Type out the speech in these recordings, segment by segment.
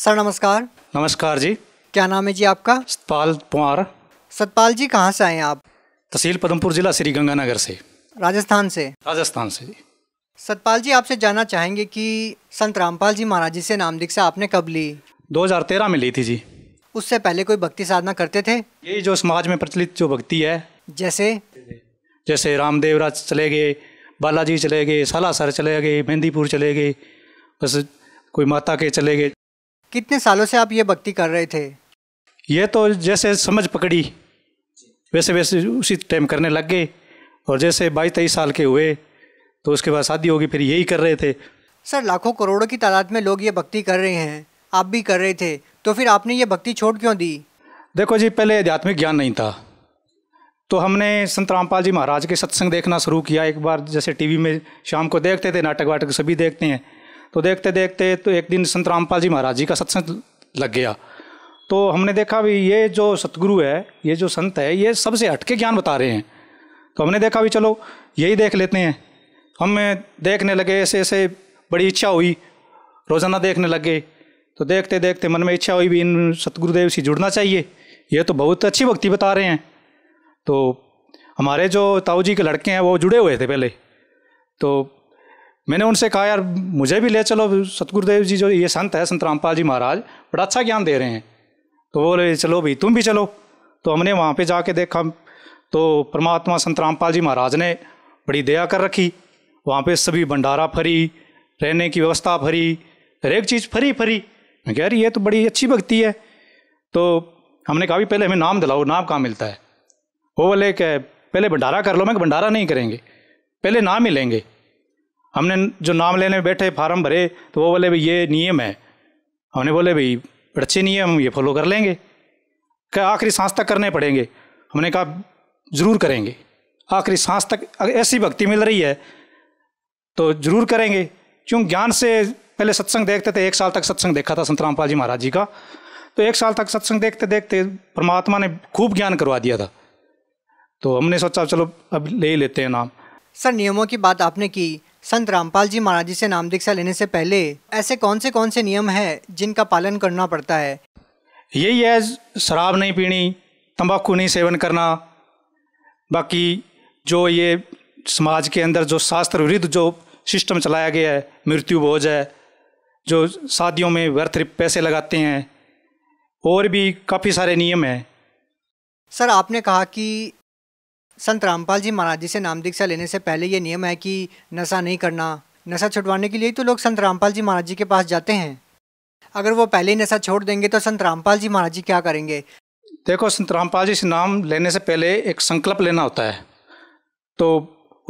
sir नमस्कार नमस्कार जी क्या नाम है जी आपका सतपाल पुआर सतपाल जी कहाँ से आए हैं आप तहसील पदमपुर जिला श्री गंगानगर से राजस्थान से राजस्थान से जी सतपाल जी आपसे जानना चाहेंगे कि संत रामपाल जी महाराज जी से नाम दीक्षा आपने कब ली 2013 में ली थी जी उससे पहले कोई भक्ति साधना करते थे ये जो समाज में प्रचलित जो भक्ति है जैसे जैसे रामदेव राज चले गए बालाजी चले गए सालासर चले गए मेहंदीपुर चले गए बस कोई माता के चले गए कितने सालों से आप ये भक्ति कर रहे थे ये तो जैसे समझ पकड़ी वैसे वैसे उसी टाइम करने लग गए और जैसे बाईस तेईस साल के हुए तो उसके बाद शादी होगी फिर यही कर रहे थे सर लाखों करोड़ों की तादाद में लोग ये भक्ति कर रहे हैं आप भी कर रहे थे तो फिर आपने ये भक्ति छोड़ क्यों दी देखो जी पहले आध्यात्मिक ज्ञान नहीं था तो हमने संत रामपाल जी महाराज के सत्संग देखना शुरू किया एक बार जैसे टीवी में शाम को देखते थे नाटक वाटक सभी देखते हैं तो देखते देखते तो एक दिन संत रामपाल जी महाराज जी का सत्संग लग गया तो हमने देखा भी ये जो सतगुरु है ये जो संत है ये सबसे हटके ज्ञान बता रहे हैं तो हमने देखा भी चलो यही देख लेते हैं हम देखने लगे ऐसे ऐसे बड़ी इच्छा हुई रोज़ाना देखने लग गए तो देखते देखते मन में इच्छा हुई भी इन सतगुरुदेव से जुड़ना चाहिए ये तो बहुत अच्छी भक्ति बता रहे हैं तो हमारे जो ताऊ जी के लड़के हैं वो जुड़े हुए थे पहले तो मैंने उनसे कहा यार मुझे भी ले चलो सतगुरुदेव जी जो ये संत है संत रामपाल जी महाराज बड़ा अच्छा ज्ञान दे रहे हैं तो बोले चलो भाई तुम भी चलो तो हमने वहाँ पे जाके देखा तो परमात्मा संत रामपाल जी महाराज ने बड़ी दया कर रखी वहाँ पे सभी भंडारा फरी रहने की व्यवस्था फरी हर एक चीज़ फरी फरी मैं कह रही ये तो बड़ी अच्छी भक्ति है तो हमने कहा भी पहले हमें नाम दिलाओ नाम कहाँ मिलता है वो बोले कह पहले भंडारा कर लो मैं भंडारा नहीं करेंगे पहले नाम ही लेंगे हमने जो नाम लेने बैठे फार्म भरे तो वो बोले भाई ये नियम है हमने बोले भाई अच्छे नियम हम ये फॉलो कर लेंगे क्या आखिरी सांस तक करने पड़ेंगे हमने कहा ज़रूर करेंगे आखिरी सांस तक अगर ऐसी भक्ति मिल रही है तो ज़रूर करेंगे क्यों ज्ञान से पहले सत्संग देखते थे एक साल तक सत्संग देखा था संत रामपाल जी महाराज जी का तो एक साल तक सत्संग देखते देखते परमात्मा ने खूब ज्ञान करवा दिया था तो हमने सोचा चलो अब ले ही लेते हैं नाम सर नियमों की बात आपने की संत रामपाल जी महाराज जी से नाम दीक्षा लेने से पहले ऐसे कौन से कौन से नियम हैं जिनका पालन करना पड़ता है यही है शराब नहीं पीनी तंबाकू नहीं सेवन करना बाकी जो ये समाज के अंदर जो शास्त्र विरुद्ध जो सिस्टम चलाया गया है मृत्यु भोज है जो शादियों में व्यर्थ पैसे लगाते हैं और भी काफ़ी सारे नियम हैं सर आपने कहा कि संत रामपाल जी महाराज जी से नाम दीक्षा लेने से पहले ये नियम है कि नशा नहीं करना नशा छुटवाने के लिए तो लोग संत रामपाल जी महाराज जी के पास जाते हैं अगर वो पहले ही नशा छोड़ देंगे तो संत रामपाल जी महाराज जी क्या करेंगे देखो संत रामपाल जी से नाम लेने से पहले एक संकल्प लेना होता है तो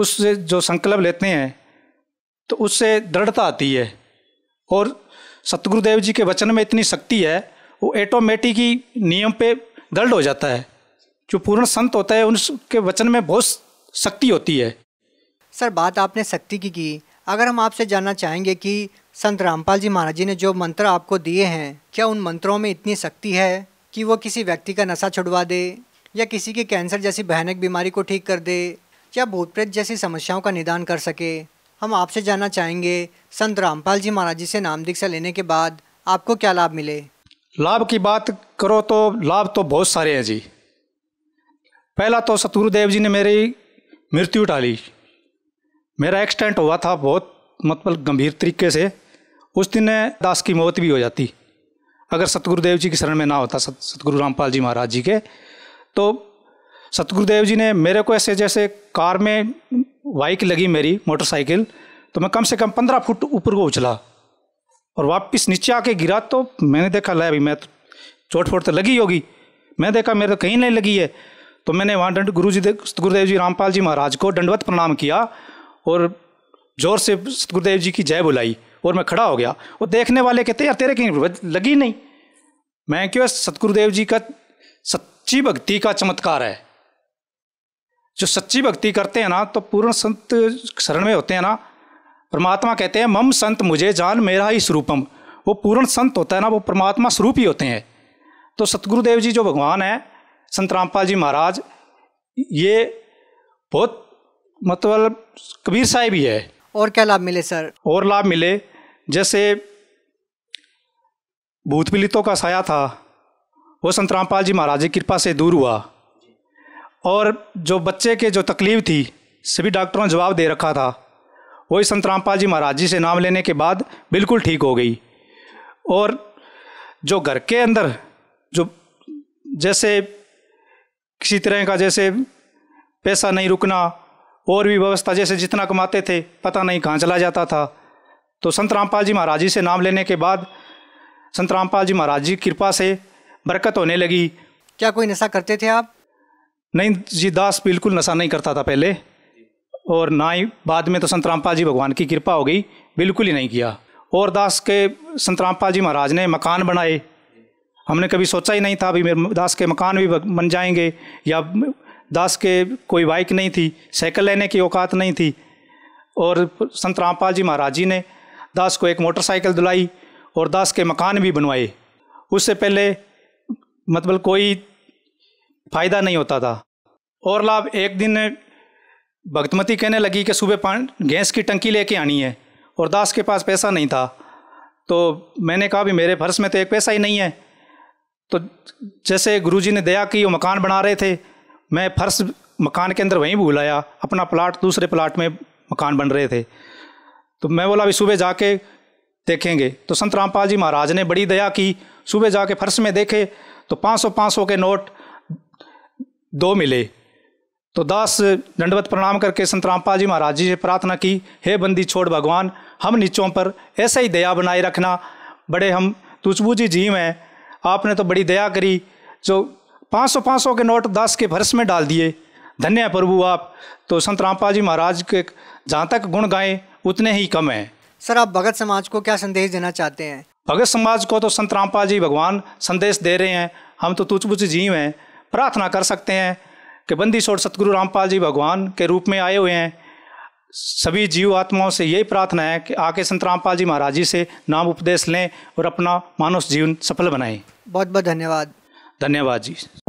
उससे जो संकल्प लेते हैं तो उससे दृढ़ता आती है और सतगुरुदेव जी के वचन में इतनी शक्ति है वो ऑटोमेटिक ही नियम पे दृढ़ हो जाता है जो पूर्ण संत होता है उनके वचन में बहुत शक्ति होती है सर बात आपने शक्ति की की अगर हम आपसे जानना चाहेंगे कि संत रामपाल जी महाराज जी ने जो मंत्र आपको दिए हैं क्या उन मंत्रों में इतनी शक्ति है कि वो किसी व्यक्ति का नशा छुड़वा दे या किसी के कैंसर जैसी भयानक बीमारी को ठीक कर दे या भूत प्रेत जैसी समस्याओं का निदान कर सके हम आपसे जानना चाहेंगे संत रामपाल जी महाराज जी से नाम दीक्षा लेने के बाद आपको क्या लाभ मिले लाभ की बात करो तो लाभ तो बहुत सारे हैं जी पहला तो सतगुरुदेव जी ने मेरी मृत्यु टाली मेरा एक्सीडेंट हुआ था बहुत मतलब गंभीर तरीके से उस दिन दास की मौत भी हो जाती अगर सतगुरुदेव जी की शरण में ना होता सतगुरु रामपाल जी महाराज जी के तो सतगुरुदेव जी ने मेरे को ऐसे जैसे कार में बाइक लगी मेरी मोटरसाइकिल तो मैं कम से कम पंद्रह फुट ऊपर को उछला और वापस नीचे आके गिरा तो मैंने देखा लाया भाई मैं तो चोट फोट तो लगी होगी मैं देखा मेरे तो कहीं नहीं लगी है तो मैंने वहाँ दंड गुरु जी गुरुदेव जी रामपाल जी महाराज को दंडवत प्रणाम किया और जोर से गुरुदेव जी की जय बुलाई और मैं खड़ा हो गया और देखने वाले कहते यार तेरे कहीं लगी नहीं मैं क्यों सतगुरुदेव जी का सच्ची भक्ति का चमत्कार है जो सच्ची भक्ति करते हैं ना तो पूर्ण संत शरण में होते हैं ना परमात्मा कहते हैं मम संत मुझे जान मेरा ही स्वरूपम वो पूर्ण संत होता है ना वो परमात्मा स्वरूप ही होते हैं तो सतगुरुदेव जी जो भगवान है संत रामपाल जी महाराज ये बहुत मतलब कबीर साहिब ही है और क्या लाभ मिले सर और लाभ मिले जैसे भूत पीलितों का साया था वो संत रामपाल जी महाराज की कृपा से दूर हुआ और जो बच्चे के जो तकलीफ थी सभी डॉक्टरों ने जवाब दे रखा था वही संत रामपाल जी महाराज जी से नाम लेने के बाद बिल्कुल ठीक हो गई और जो घर के अंदर जो जैसे किसी तरह का जैसे पैसा नहीं रुकना और भी व्यवस्था जैसे जितना कमाते थे पता नहीं कहाँ चला जाता था तो संत रामपाल जी महाराज जी से नाम लेने के बाद संत रामपाल जी महाराज जी कृपा से बरकत होने लगी क्या कोई नशा करते थे आप नहीं जी दास बिल्कुल नशा नहीं करता था पहले और ना ही बाद में तो संत रामपाल जी भगवान की कृपा हो गई बिल्कुल ही नहीं किया और दास के संत रामपाल जी महाराज ने मकान बनाए हमने कभी सोचा ही नहीं था अभी मेरे दास के मकान भी बन जाएंगे या दास के कोई बाइक नहीं थी साइकिल लेने की औकात नहीं थी और संत रामपाल जी महाराज जी ने दास को एक मोटरसाइकिल दिलाई और दास के मकान भी बनवाए उससे पहले मतलब कोई फ़ायदा नहीं होता था और लाभ एक दिन भगतमती कहने लगी कि सुबह पानी गैस की टंकी लेके आनी है और दास के पास पैसा नहीं था तो मैंने कहा भी मेरे फर्स में तो एक पैसा ही नहीं है तो जैसे गुरुजी ने दया की वो मकान बना रहे थे मैं फर्श मकान के अंदर वहीं भूल आया अपना प्लाट दूसरे प्लाट में मकान बन रहे थे तो मैं बोला अभी सुबह जाके देखेंगे तो संत रामपाल जी महाराज ने बड़ी दया की सुबह जाके फर्श में देखे तो 500 500 के नोट दो मिले तो दास दंडवत प्रणाम करके संत रामपाल जी महाराज जी से प्रार्थना की हे बंदी छोड़ भगवान हम नीचों पर ऐसा ही दया बनाए रखना बड़े हम जी जीव हैं आपने तो बड़ी दया करी जो पाँच सौ पाँच सौ के नोट दस के भरस में डाल दिए धन्य है प्रभु आप तो संत रामपाल जी महाराज के जहाँ तक गुण गाएं उतने ही कम हैं सर आप भगत समाज को क्या संदेश देना चाहते हैं भगत समाज को तो संत रामपाल जी भगवान संदेश दे रहे हैं हम तो तुचबुच जीव हैं प्रार्थना कर सकते हैं कि बंदी छोड़ सतगुरु रामपाल जी भगवान के रूप में आए हुए हैं सभी जीव आत्माओं से यही प्रार्थना है कि आके संत रामपाल जी महाराज जी से नाम उपदेश लें और अपना मानव जीवन सफल बनाएं बहुत बहुत धन्यवाद धन्यवाद जी